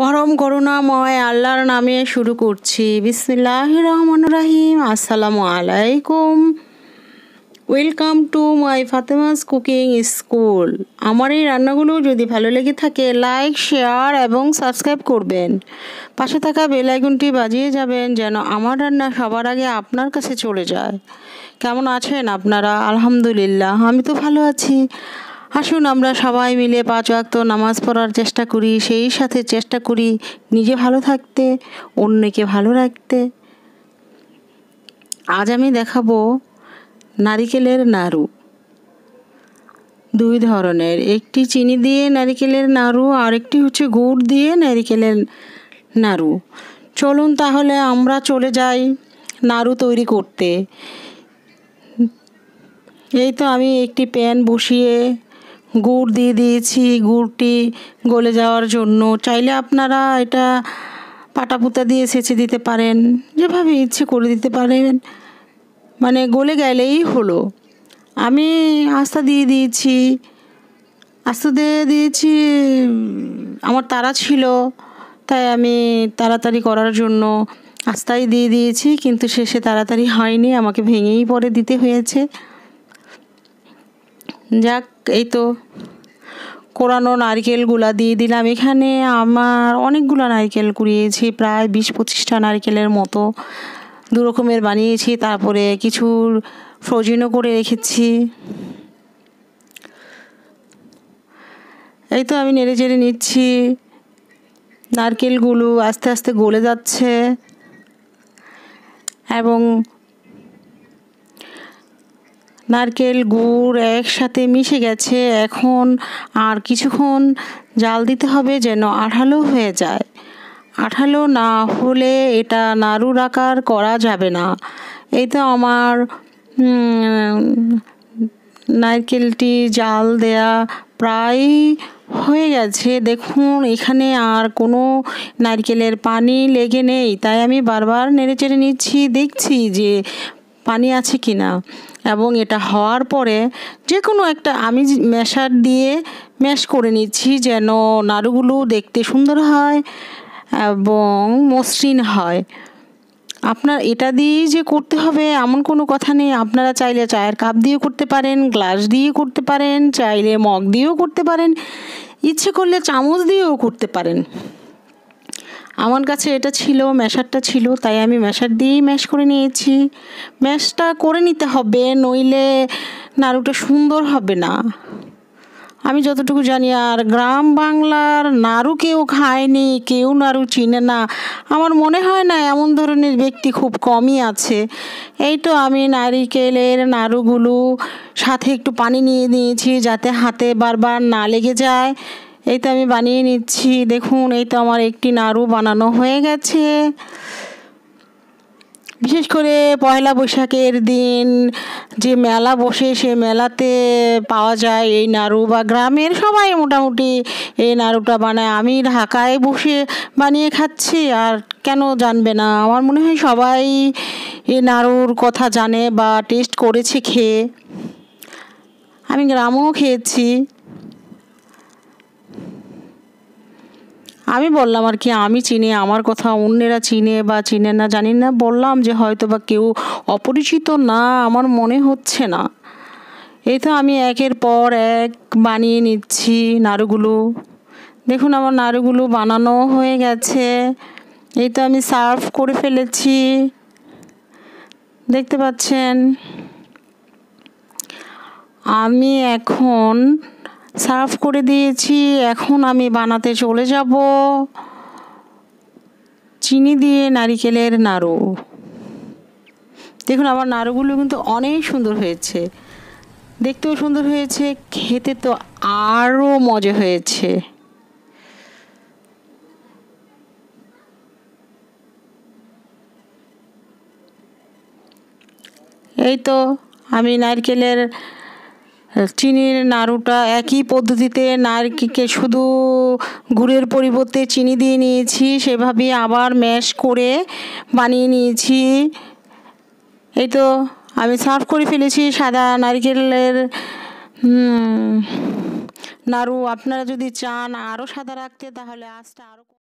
পরম করুণাময় আল্লাহর নামে শুরু করছি বিসমিল্লাহ রহমান রাহিম আসসালামু আলাইকুম welcome to my Fatema's cooking school আমার এই রান্নাগুলো যদি ভালো লেগে থাকে লাইক শেয়ার এবং সাবস্ক্রাইব করবেন পাশে থাকা বেলাইগুনটি বাজিয়ে যাবেন যেন আমার রান্না সবার আগে আপনার কাছে চলে যায় কেমন আছেন আপনারা আলহামদুলিল্লাহ আমি তো ভালো আছি আসুন আমরা সবাই মিলে পাঁচ ওয়াক্ত নামাজ পড়ার চেষ্টা করি সেই সাথে চেষ্টা করি নিজে ভালো থাকতে অন্যকে ভালো রাখতে আজ আমি দেখাবো নারিকেলের নাড়ু দুই ধরনের একটি চিনি দিয়ে নারিকেলের নাড়ু আর একটি হচ্ছে গুড় দিয়ে নারিকেলের নাড়ু চলুন তাহলে আমরা চলে যাই নাড়ু তৈরি করতে এই তো আমি একটি প্যান বসিয়ে গুড় দিয়ে দিয়েছি গুড়টি গলে যাওয়ার জন্য চাইলে আপনারা এটা পাটা পুতা দিয়ে সেচে দিতে পারেন যেভাবে ইচ্ছে করে দিতে পারেন মানে গলে গেলেই হলো আমি আস্থা দিয়ে দিয়েছি আস্তা দিয়ে দিয়েছি আমার তারা ছিল তাই আমি তাড়াতাড়ি করার জন্য আস্তাই দিয়ে দিয়েছি কিন্তু শেষে তাড়াতাড়ি হয়নি আমাকে ভেঙেই পরে দিতে হয়েছে যাক এই তো কোরানো নারিকেলগুলা দিয়ে দিলাম এখানে আমার অনেকগুলো নারকেল কুড়িয়েছি প্রায় বিশ পঁচিশটা নারকেলের মতো দু রকমের বানিয়েছি তারপরে কিছু ফ্রোজেনও করে রেখেছি এই তো আমি নেড়ে চেড়ে নিচ্ছি নারকেলগুলো আস্তে আস্তে গলে যাচ্ছে এবং নারকেল গুড় একসাথে মিশে গেছে এখন আর কিছুক্ষণ জাল দিতে হবে যেন আঠালো হয়ে যায় আঠালো না হলে এটা নাড়ুর আকার করা যাবে না এই তো আমার নারকেলটি জাল দেয়া প্রায় হয়ে গেছে দেখুন এখানে আর কোনো নারকেলের পানি লেগে নেই তাই আমি বারবার নেড়ে চেড়ে নিচ্ছি দেখছি যে পানি আছে কি না এবং এটা হওয়ার পরে যে কোনো একটা আমি মেশার দিয়ে ম্যাশ করে নিচ্ছি যেন নাড়ুগুলো দেখতে সুন্দর হয় এবং মসৃণ হয় আপনার এটা দিয়ে যে করতে হবে এমন কোনো কথা নেই আপনারা চাইলে চায়ের কাপ দিয়ে করতে পারেন গ্লাস দিয়ে করতে পারেন চাইলে মগ দিয়েও করতে পারেন ইচ্ছে করলে চামচ দিয়েও করতে পারেন আমার কাছে এটা ছিল ম্যাশারটা ছিল তাই আমি ম্যাশার দিয়েই ম্যাশ করে নিয়েছি ম্যাশটা করে নিতে হবে নইলে নাড়ুটা সুন্দর হবে না আমি যতটুকু জানি আর গ্রাম বাংলার নাড়ু কেউ খায়নি কেউ নাড়ু চিনে না আমার মনে হয় না এমন ধরনের ব্যক্তি খুব কমই আছে এই তো আমি নারিকেলের নাড়ুগুলো সাথে একটু পানি নিয়ে নিয়েছি যাতে হাতে বারবার না লেগে যায় এই তো আমি বানিয়ে নিচ্ছি দেখুন এই তো আমার একটি নাড়ু বানানো হয়ে গেছে বিশেষ করে পয়লা বৈশাখের দিন যে মেলা বসে সে মেলাতে পাওয়া যায় এই নাড়ু বা গ্রামের সবাই মোটামুটি এই নাড়ুটা বানায় আমি ঢাকায় বসে বানিয়ে খাচ্ছি আর কেন জানবে না আমার মনে হয় সবাই এই নাড়ুর কথা জানে বা টেস্ট করেছে খেয়ে আমি গ্রামেও খেয়েছি আমি বললাম আর কি আমি চিনি আমার কথা অন্যেরা চিনে বা চিনে না জানি না বললাম যে হয়তো বা কেউ অপরিচিত না আমার মনে হচ্ছে না এই তো আমি একের পর এক বানিয়ে নিচ্ছি নাড়ুগুলো দেখুন আমার নাড়ুগুলো বানানো হয়ে গেছে এই তো আমি সার্ভ করে ফেলেছি দেখতে পাচ্ছেন আমি এখন সার্ভ করে দিয়েছি এখন আমি বানাতে চলে যাব চিনি দিয়ে নারিকেলের নাড়ু দেখুন আমার নাড়ুগুলো কিন্তু অনেক সুন্দর হয়েছে দেখতেও সুন্দর হয়েছে খেতে তো আরও মজা হয়েছে এই তো আমি নারকেলের চিনির নাড়ুটা একই পদ্ধতিতে নারকেলকে শুধু গুড়ের পরিবর্তে চিনি দিয়ে নিয়েছি সেভাবে আবার ম্যাশ করে বানিয়ে নিয়েছি এই তো আমি সার্ভ করে ফেলেছি সাদা নারকেলের নাড়ু আপনারা যদি চান আরও সাদা রাখতে তাহলে আজটা আরও